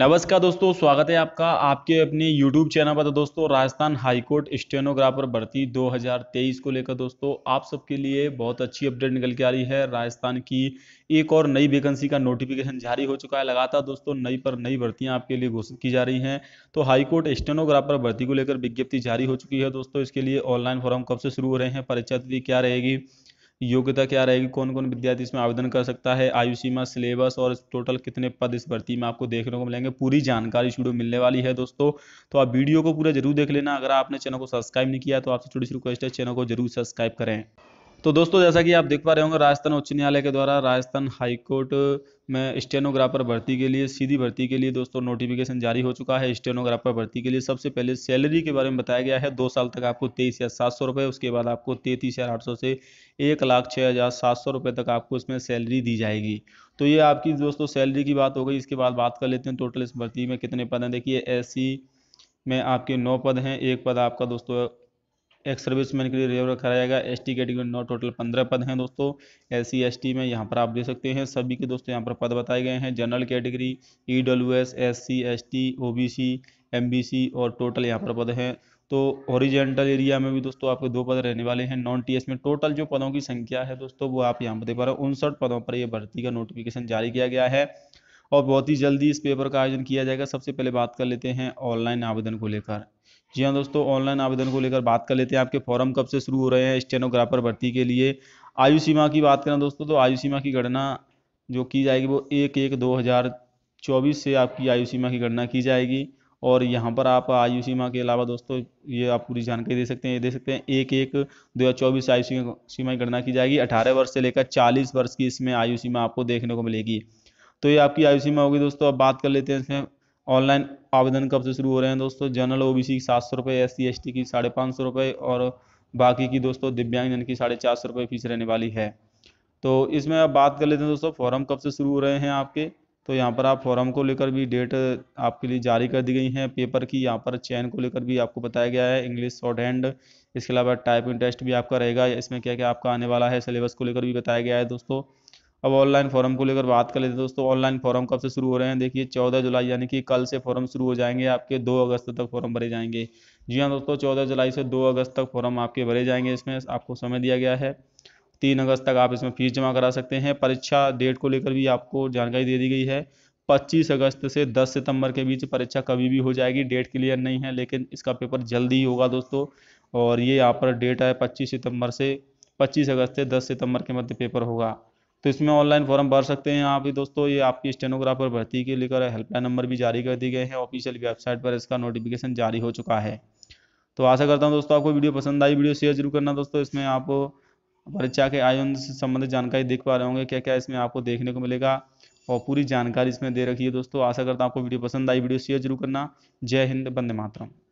नमस्कार दोस्तों स्वागत है आपका आपके अपने YouTube चैनल पर तो दोस्तों राजस्थान हाईकोर्ट स्टेनोग्राफर भर्ती 2023 को लेकर दोस्तों आप सबके लिए बहुत अच्छी अपडेट निकल के आ रही है राजस्थान की एक और नई वैकेंसी का नोटिफिकेशन जारी हो चुका है लगातार दोस्तों नई पर नई भर्तियां आपके लिए घोषित की जा रही हैं तो हाईकोर्ट स्टेनोग्राफर भर्ती को लेकर विज्ञप्ति जारी हो चुकी है दोस्तों इसके लिए ऑनलाइन फॉर्म कब से शुरू हो रहे हैं परीक्षा तिथि क्या रहेगी योग्यता क्या रहेगी कौन कौन विद्यार्थी इसमें आवेदन कर सकता है आयु सीमा सिलेबस और टोटल कितने पद इस भर्ती में आपको देखने को मिलेंगे पूरी जानकारी शुरू मिलने वाली है दोस्तों तो आप वीडियो को पूरा जरूर देख लेना अगर आपने चैनल को सब्सक्राइब नहीं किया तो आपसे छोटी सी रिक्वेस्ट है चैनल को जरूर सब्सक्राइब करें तो दोस्तों जैसा कि आप देख पा रहे होंगे राजस्थान उच्च न्यायालय के द्वारा राजस्थान हाईकोर्ट मैं स्टेनोग्राफर भर्ती के लिए सीधी भर्ती के लिए दोस्तों नोटिफिकेशन जारी हो चुका है स्टेनोग्राफर भर्ती के लिए सबसे पहले सैलरी के बारे में बताया गया है दो साल तक आपको तेईस हज़ार सात सौ रुपये उसके बाद आपको तैंतीस हज़ार आठ सौ से एक लाख छः हज़ार सात सौ रुपये तक आपको इसमें सैलरी दी जाएगी तो ये आपकी दोस्तों सैलरी की बात हो गई इसके बाद बात कर लेते हैं टोटल इस भर्ती में कितने पद हैं देखिए एस में आपके नौ पद हैं एक पद आपका दोस्तों एक्स सर्विसमैन के लिए रिजर्व रखा जाएगा एस टी कैटेगरी नौ टोटल पंद्रह पद हैं दोस्तों एस सी एस टी में यहाँ पर आप देख सकते हैं सभी के दोस्तों यहाँ पर पद बताए गए हैं general category E W S S C S T O B C M B C और टोटल यहाँ पर पद हैं तो ओरिजेंटल एरिया में भी दोस्तों आपके दो पद रहने वाले हैं नॉन टीएस में टोटल जो पदों की संख्या है दोस्तों वो आप यहाँ पर देख पा रहे हो उनसठ पदों पर यह भर्ती का नोटिफिकेशन जारी किया गया है और बहुत ही जल्दी इस पेपर का आयोजन किया जाएगा सबसे पहले बात कर लेते हैं ऑनलाइन आवेदन को लेकर जी हाँ दोस्तों ऑनलाइन आवेदन को लेकर बात कर लेते हैं आपके फॉर्म कब से शुरू हो रहे हैं स्टेनोग्राफर भर्ती के लिए आयु सीमा की बात करें दोस्तों तो आयु सीमा की गणना जो की जाएगी वो एक एक दो हज़ार चौबीस से आपकी आयु सीमा की गणना की जाएगी और यहाँ पर आप आयु सीमा के अलावा दोस्तों ये आप पूरी जानकारी दे सकते हैं ये दे सकते हैं एक एक दो हज़ार चौबीस आयु सीमा की गणना की जाएगी अठारह वर्ष से लेकर चालीस वर्ष की इसमें आयु सीमा आपको देखने को मिलेगी तो ये आपकी आयु सीमा होगी दोस्तों अब बात कर लेते हैं इसमें ऑनलाइन आवेदन कब से शुरू हो रहे हैं दोस्तों जनरल ओ सी की सात सौ रुपये एस सी एस टी की साढ़े पाँच सौ रुपये और बाकी की दोस्तों दिव्यांगजन की साढ़े चार सौ रुपये फीस रहने वाली है तो इसमें अब बात कर लेते हैं दोस्तों फॉर्म कब से शुरू हो रहे हैं आपके तो यहाँ पर आप फॉर्म को लेकर भी डेट आपके लिए जारी कर दी गई है पेपर की यहाँ पर चयन को लेकर भी आपको बताया गया है इंग्लिश शॉर्ट हैंड इसके अलावा टाइपिंग टेस्ट भी आपका रहेगा इसमें क्या क्या आपका आने वाला है सिलेबस को लेकर भी बताया गया है दोस्तों अब ऑनलाइन फॉर्म को लेकर बात कर लेते हैं दोस्तों ऑनलाइन फॉर्म कब से शुरू हो रहे हैं देखिए चौदह जुलाई यानी कि कल से फॉर्म शुरू हो जाएंगे आपके दो अगस्त तक फॉर्म भरे जाएंगे जी हाँ दोस्तों चौदह जुलाई से दो अगस्त तक फॉर्म आपके भरे जाएंगे इसमें आपको समय दिया गया है तीन अगस्त तक आप इसमें फीस जमा करा सकते हैं परीक्षा डेट को लेकर भी आपको जानकारी दे दी गई है पच्चीस अगस्त से दस सितंबर के बीच परीक्षा कभी भी हो जाएगी डेट क्लियर नहीं है लेकिन इसका पेपर जल्दी ही होगा दोस्तों और ये यहाँ पर डेट है पच्चीस सितंबर से पच्चीस अगस्त से दस सितंबर के मध्य पेपर होगा तो इसमें ऑनलाइन फॉर्म भर सकते हैं आप भी दोस्तों ये आपकी स्टेनोग्राफर भर्ती के लेकर हेल्पलाइन नंबर भी जारी कर दिए गए हैं ऑफिशियल वेबसाइट पर इसका नोटिफिकेशन जारी हो चुका है तो आशा करता हूँ दोस्तों आपको वीडियो पसंद आई वीडियो शेयर जरूर करना दोस्तों इसमें आप परीक्षा के आयोजन से संबंधित जानकारी देख पा रहे होंगे क्या क्या इसमें आपको देखने को मिलेगा और पूरी जानकारी इसमें दे रखी है दोस्तों आशा करता हूँ आपको वीडियो पसंद आई वीडियो शेयर जरूर करना जय हिंद बंदे मातरम